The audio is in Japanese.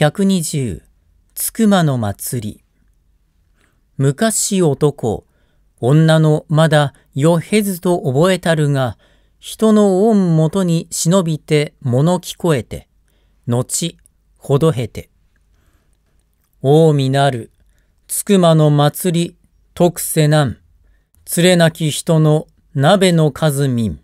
120つくまの祭り昔男女のまだよへずと覚えたるが人の恩元に忍びて物聞こえて後ほどへて近江なるつくまの祭り特せなん連れなき人の鍋の数民